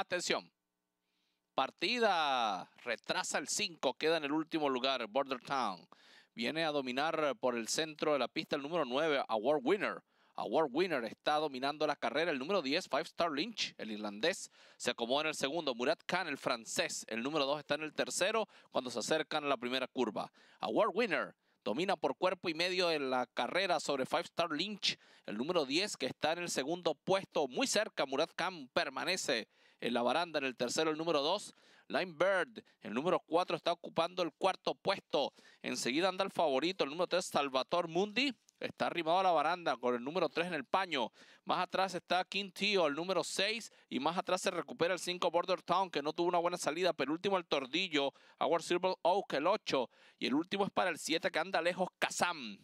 Atención. Partida retrasa el 5, queda en el último lugar, Border Town. Viene a dominar por el centro de la pista el número 9, Award Winner. Award Winner está dominando la carrera. El número 10, Five Star Lynch, el irlandés, se acomoda en el segundo. Murat Khan, el francés, el número 2 está en el tercero cuando se acercan a la primera curva. Award Winner domina por cuerpo y medio en la carrera sobre Five Star Lynch, el número 10 que está en el segundo puesto, muy cerca. Murat Khan permanece en la baranda, en el tercero el número 2, Lime Bird, el número 4 está ocupando el cuarto puesto, enseguida anda el favorito, el número 3 Salvator Mundi, Está arrimado a la baranda con el número 3 en el paño. Más atrás está King Tio, el número 6. Y más atrás se recupera el 5 Border Town, que no tuvo una buena salida. Pero último el Tordillo, Our Silver Oak, el 8. Y el último es para el 7, que anda lejos, Kazam.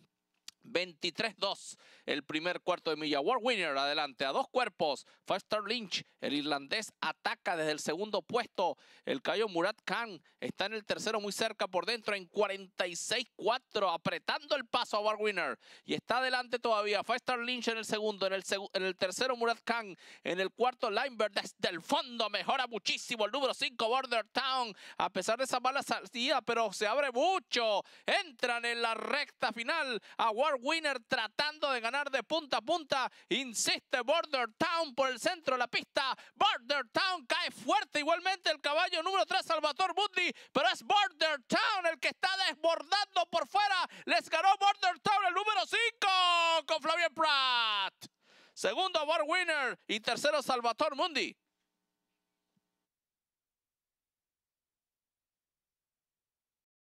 23-2 el primer cuarto de milla. War Winner adelante a dos cuerpos. Five Lynch, el irlandés, ataca desde el segundo puesto. El Cayo Murat Khan está en el tercero muy cerca por dentro en 46-4, apretando el paso a War Winner. Y está adelante todavía. Five Lynch en el segundo, en el, en el tercero Murat Khan, en el cuarto Limber desde el fondo. Mejora muchísimo el número 5 Border Town, a pesar de esa mala salida, pero se abre mucho. Entran en la recta final a War winner tratando de ganar de punta a punta. Insiste Border Town por el centro de la pista. Border Town cae fuerte igualmente el caballo número 3, Salvatore Mundi Pero es Border Town el que está desbordando por fuera. Les ganó Border Town el número 5 con Flavian Pratt. Segundo War winner y tercero Salvatore Mundi.